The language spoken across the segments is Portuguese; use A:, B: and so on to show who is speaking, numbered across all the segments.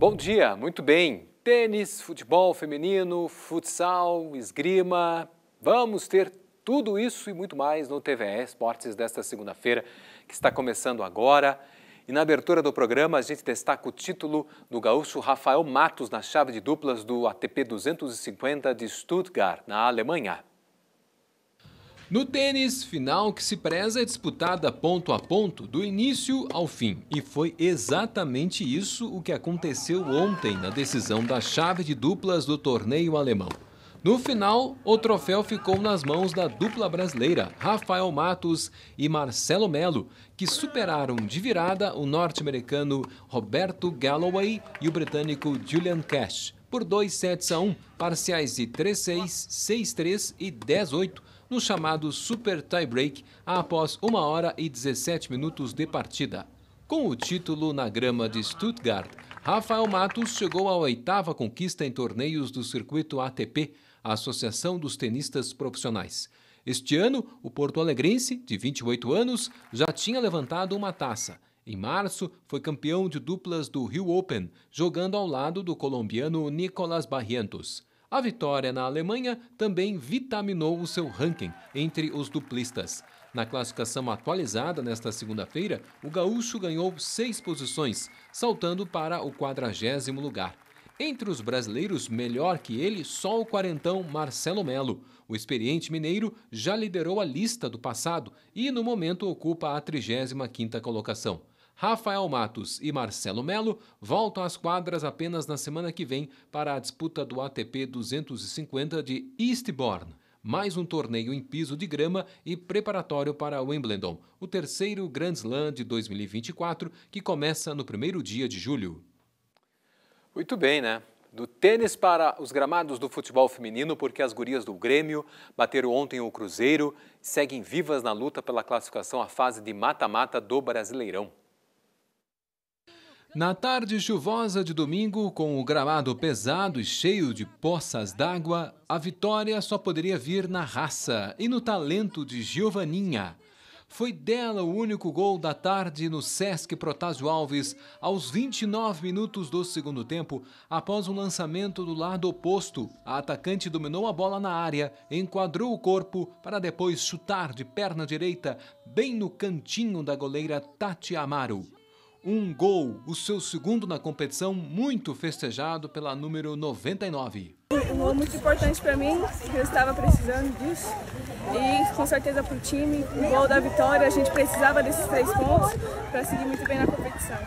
A: Bom dia, muito bem. Tênis, futebol feminino, futsal, esgrima. Vamos ter tudo isso e muito mais no TVE Esportes desta segunda-feira, que está começando agora. E na abertura do programa, a gente destaca o título do gaúcho Rafael Matos na chave de duplas do ATP 250 de Stuttgart, na Alemanha. No tênis, final que se preza é disputada ponto a ponto, do início ao fim. E foi exatamente isso o que aconteceu ontem na decisão da chave de duplas do torneio alemão. No final, o troféu ficou nas mãos da dupla brasileira Rafael Matos e Marcelo Melo, que superaram de virada o norte-americano Roberto Galloway e o britânico Julian Cash por 2 sets a 1, parciais de 3-6, 6-3 e 10-8, no chamado Super Tiebreak após 1 hora e 17 minutos de partida. Com o título na grama de Stuttgart, Rafael Matos chegou à oitava conquista em torneios do circuito ATP, a Associação dos Tenistas Profissionais. Este ano, o porto-alegrense, de 28 anos, já tinha levantado uma taça. Em março, foi campeão de duplas do Rio Open, jogando ao lado do colombiano Nicolas Barrientos. A vitória na Alemanha também vitaminou o seu ranking entre os duplistas. Na classificação atualizada nesta segunda-feira, o gaúcho ganhou seis posições, saltando para o quadragésimo lugar. Entre os brasileiros, melhor que ele, só o quarentão Marcelo Melo. O experiente mineiro já liderou a lista do passado e, no momento, ocupa a 35ª colocação. Rafael Matos e Marcelo Melo voltam às quadras apenas na semana que vem para a disputa do ATP 250 de Eastbourne. Mais um torneio em piso de grama e preparatório para Wimbledon, o terceiro Grand Slam de 2024, que começa no primeiro dia de julho. Muito bem, né? Do tênis para os gramados do futebol feminino, porque as gurias do Grêmio bateram ontem o Cruzeiro e seguem vivas na luta pela classificação à fase de mata-mata do Brasileirão. Na tarde chuvosa de domingo, com o gramado pesado e cheio de poças d'água, a vitória só poderia vir na raça e no talento de Giovaninha. Foi dela o único gol da tarde no Sesc Protásio Alves, aos 29 minutos do segundo tempo, após um lançamento do lado oposto. A atacante dominou a bola na área, enquadrou o corpo para depois chutar de perna direita, bem no cantinho da goleira Tati Amaro um gol, o seu segundo na competição, muito festejado pela número 99. Um gol muito importante para mim, eu estava precisando disso. E com certeza para o time, o gol da vitória, a gente precisava desses três pontos para seguir muito bem na competição.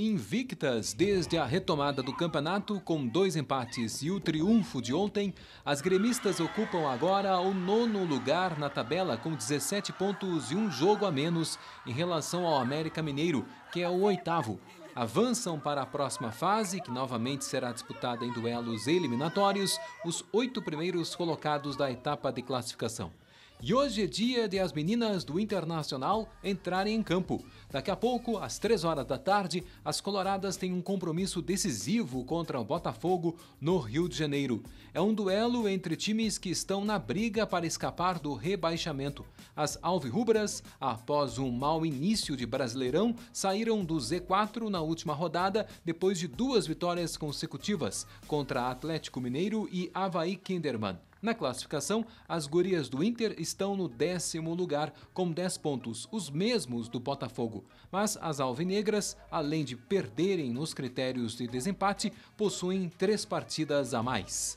A: Invictas desde a retomada do campeonato, com dois empates e o triunfo de ontem, as gremistas ocupam agora o nono lugar na tabela, com 17 pontos e um jogo a menos em relação ao América Mineiro, que é o oitavo. Avançam para a próxima fase, que novamente será disputada em duelos eliminatórios, os oito primeiros colocados da etapa de classificação. E hoje é dia de as meninas do Internacional entrarem em campo. Daqui a pouco, às 3 horas da tarde, as Coloradas têm um compromisso decisivo contra o Botafogo no Rio de Janeiro. É um duelo entre times que estão na briga para escapar do rebaixamento. As Alvirrubras, após um mau início de Brasileirão, saíram do Z4 na última rodada depois de duas vitórias consecutivas contra Atlético Mineiro e Havaí Kinderman. Na classificação, as gurias do Inter estão no décimo lugar, com 10 pontos, os mesmos do Botafogo. Mas as alvinegras, além de perderem nos critérios de desempate, possuem três partidas a mais.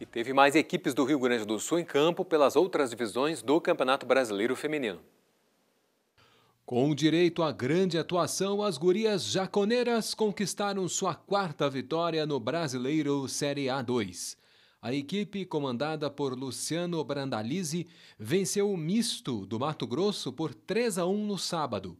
A: E teve mais equipes do Rio Grande do Sul em campo pelas outras divisões do Campeonato Brasileiro Feminino. Com direito à grande atuação, as gurias jaconeiras conquistaram sua quarta vitória no Brasileiro Série A2. A equipe, comandada por Luciano Brandalize, venceu o misto do Mato Grosso por 3 a 1 no sábado.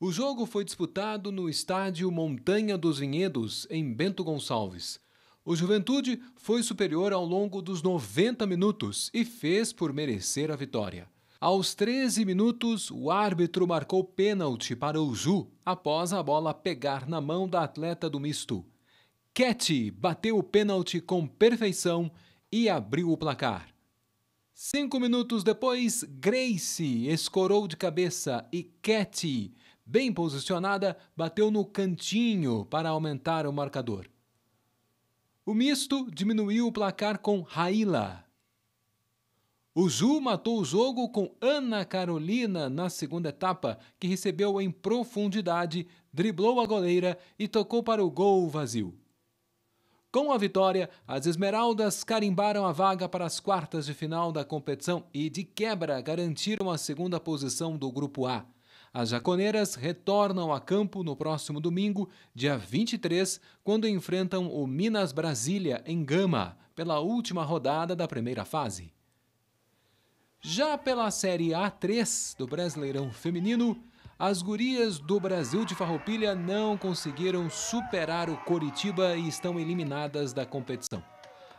A: O jogo foi disputado no estádio Montanha dos Vinhedos, em Bento Gonçalves. O Juventude foi superior ao longo dos 90 minutos e fez por merecer a vitória. Aos 13 minutos, o árbitro marcou pênalti para o Ju após a bola pegar na mão da atleta do misto. Cat bateu o pênalti com perfeição e abriu o placar. Cinco minutos depois, Grace escorou de cabeça e Cat, bem posicionada, bateu no cantinho para aumentar o marcador. O misto diminuiu o placar com Raila. O Ju matou o jogo com Ana Carolina na segunda etapa, que recebeu em profundidade, driblou a goleira e tocou para o gol vazio. Com a vitória, as Esmeraldas carimbaram a vaga para as quartas de final da competição e, de quebra, garantiram a segunda posição do Grupo A. As jaconeiras retornam a campo no próximo domingo, dia 23, quando enfrentam o Minas Brasília em Gama, pela última rodada da primeira fase. Já pela Série A3 do Brasileirão Feminino, as gurias do Brasil de Farroupilha não conseguiram superar o Coritiba e estão eliminadas da competição.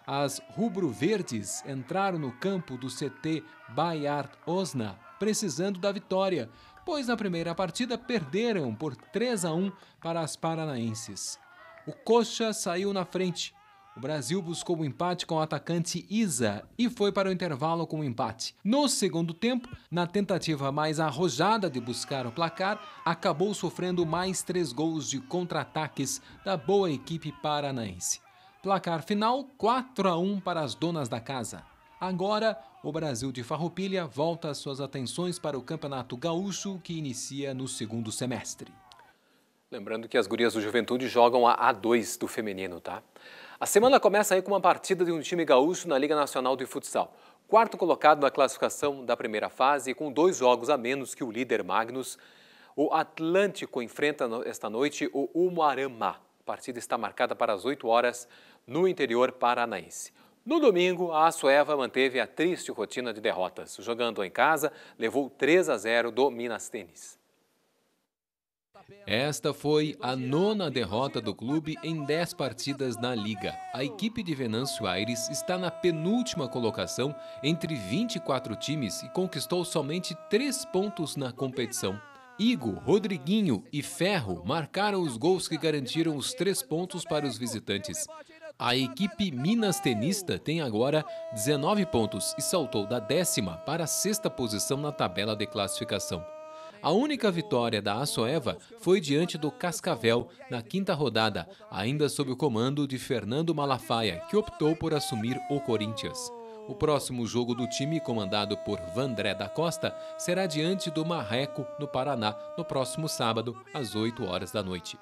A: As rubro-verdes entraram no campo do CT Bayard Osna, precisando da vitória, pois na primeira partida perderam por 3 a 1 para as paranaenses. O Coxa saiu na frente, o Brasil buscou o um empate com o atacante Isa e foi para o intervalo com o um empate. No segundo tempo, na tentativa mais arrojada de buscar o placar, acabou sofrendo mais três gols de contra-ataques da boa equipe paranaense. Placar final 4 a 1 para as donas da casa. Agora, o Brasil de Farroupilha volta suas atenções para o Campeonato Gaúcho que inicia no segundo semestre. Lembrando que as gurias do Juventude jogam a A2 do feminino, tá? A semana começa aí com uma partida de um time gaúcho na Liga Nacional de Futsal. Quarto colocado na classificação da primeira fase com dois jogos a menos que o líder Magnus, o Atlântico enfrenta esta noite o Umuarama. A partida está marcada para as 8 horas no interior paranaense. No domingo, a Assueva manteve a triste rotina de derrotas. Jogando em casa, levou 3 a 0 do Minas Tênis. Esta foi a nona derrota do clube em 10 partidas na Liga. A equipe de Venâncio Aires está na penúltima colocação entre 24 times e conquistou somente 3 pontos na competição. Igo, Rodriguinho e Ferro marcaram os gols que garantiram os três pontos para os visitantes. A equipe Minas Tenista tem agora 19 pontos e saltou da décima para a sexta posição na tabela de classificação. A única vitória da Assoeva foi diante do Cascavel na quinta rodada, ainda sob o comando de Fernando Malafaia, que optou por assumir o Corinthians. O próximo jogo do time, comandado por Vandré da Costa, será diante do Marreco, no Paraná, no próximo sábado, às 8 horas da noite.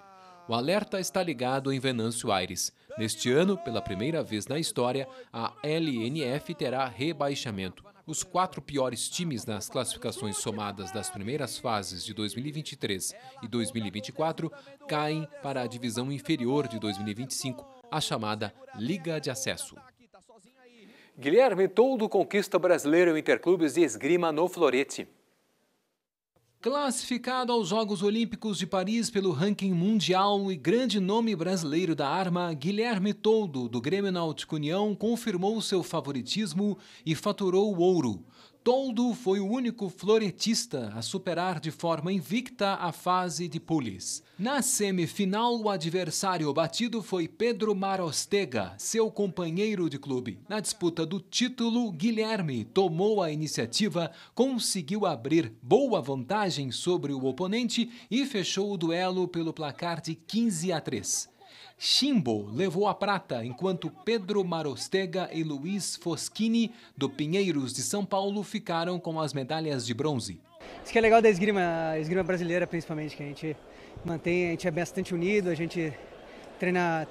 A: O alerta está ligado em Venâncio Aires. Neste ano, pela primeira vez na história, a LNF terá rebaixamento os quatro piores times nas classificações somadas das primeiras fases de 2023 e 2024 caem para a divisão inferior de 2025, a chamada Liga de Acesso. Guilherme Toldo conquista brasileiro Interclubes de Esgrima no Florete. Classificado aos Jogos Olímpicos de Paris pelo ranking mundial e grande nome brasileiro da arma, Guilherme Toldo, do Grêmio Náutico União, confirmou seu favoritismo e faturou o ouro. Toldo foi o único floretista a superar de forma invicta a fase de pulis. Na semifinal, o adversário batido foi Pedro Marostega, seu companheiro de clube. Na disputa do título, Guilherme tomou a iniciativa, conseguiu abrir boa vantagem sobre o oponente e fechou o duelo pelo placar de 15 a 3. Chimbo levou a prata, enquanto Pedro Marostega e Luiz Foschini, do Pinheiros de São Paulo, ficaram com as medalhas de bronze. Isso que é legal da esgrima, esgrima brasileira, principalmente, que a gente mantém, a gente é bastante unido, a gente treina,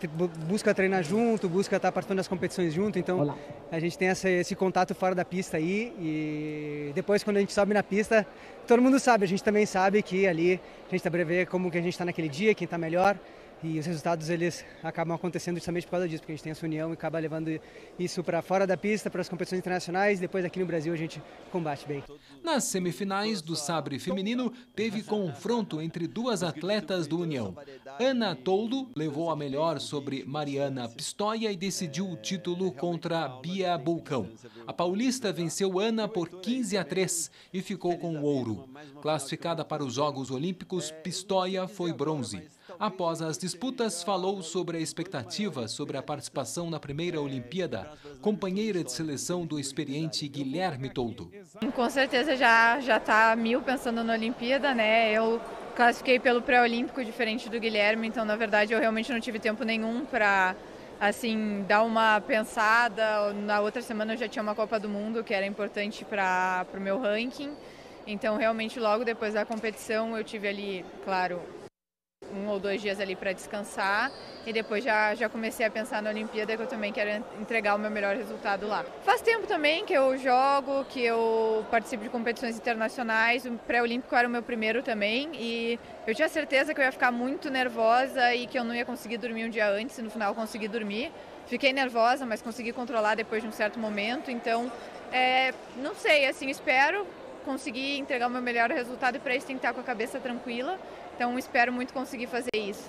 A: busca treinar junto, busca estar tá participando das competições junto, então Olá. a gente tem essa, esse contato fora da pista aí e depois quando a gente sobe na pista, todo mundo sabe, a gente também sabe que ali a gente tá ver como que a gente está naquele dia, quem está melhor, e os resultados eles acabam acontecendo justamente por causa disso, porque a gente tem essa união e acaba levando isso para fora da pista, para as competições internacionais, depois aqui no Brasil a gente combate bem. Nas semifinais do sabre feminino, teve confronto entre duas atletas do União. Ana Toldo levou a melhor sobre Mariana Pistoia e decidiu o título contra Bia Bulcão. A paulista venceu Ana por 15 a 3 e ficou com o ouro. Classificada para os Jogos Olímpicos, Pistoia foi bronze. Após as disputas, falou sobre a expectativa sobre a participação na primeira Olimpíada, companheira de seleção do experiente Guilherme Toldo. Com certeza já já está mil pensando na Olimpíada, né? Eu classifiquei pelo pré-olímpico diferente do Guilherme, então na verdade eu realmente não tive tempo nenhum para assim, dar uma pensada. Na outra semana eu já tinha uma Copa do Mundo, que era importante para o meu ranking. Então, realmente, logo depois da competição, eu tive ali, claro, um ou dois dias ali para descansar e depois já, já comecei a pensar na Olimpíada que eu também quero entregar o meu melhor resultado lá. Faz tempo também que eu jogo, que eu participo de competições internacionais, o pré-olímpico era o meu primeiro também e eu tinha certeza que eu ia ficar muito nervosa e que eu não ia conseguir dormir um dia antes e no final eu consegui dormir. Fiquei nervosa, mas consegui controlar depois de um certo momento, então é, não sei, assim, espero conseguir entregar o meu melhor resultado e para isso tem que estar com a cabeça tranquila. Então espero muito conseguir fazer isso.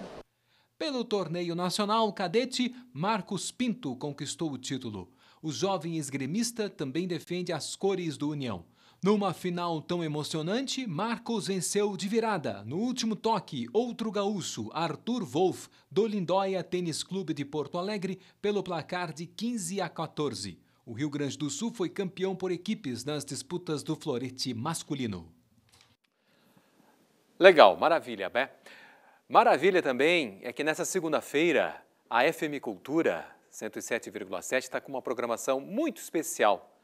A: Pelo torneio nacional cadete, Marcos Pinto conquistou o título. O jovem esgremista também defende as cores do União. Numa final tão emocionante, Marcos venceu de virada. No último toque, outro gaúcho, Arthur Wolff, do Lindóia Tênis Clube de Porto Alegre, pelo placar de 15 a 14. O Rio Grande do Sul foi campeão por equipes nas disputas do florete masculino. Legal, maravilha, né? Maravilha também é que nessa segunda-feira a FM Cultura 107,7 está com uma programação muito especial,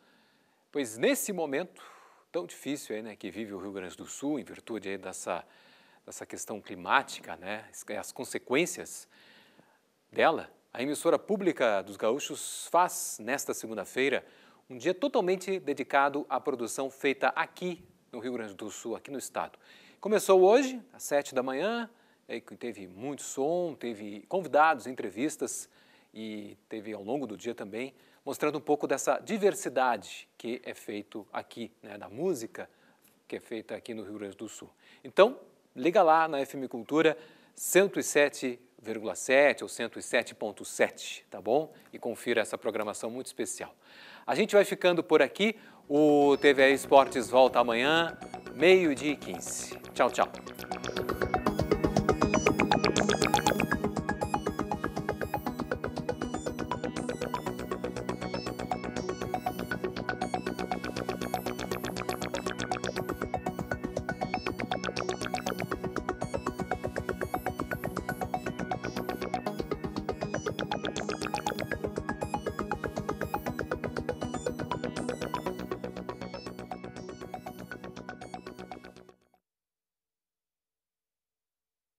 A: pois nesse momento tão difícil aí, né, que vive o Rio Grande do Sul, em virtude aí dessa, dessa questão climática, né, as consequências dela, a emissora pública dos gaúchos faz, nesta segunda-feira, um dia totalmente dedicado à produção feita aqui no Rio Grande do Sul, aqui no estado. Começou hoje, às sete da manhã, é, teve muito som, teve convidados, entrevistas e teve ao longo do dia também mostrando um pouco dessa diversidade que é feito aqui, né, da música que é feita aqui no Rio Grande do Sul. Então, liga lá na FM Cultura 107 107 ou 107.7, tá bom? E confira essa programação muito especial. A gente vai ficando por aqui. O TV Esportes volta amanhã, meio-dia e 15. Tchau, tchau.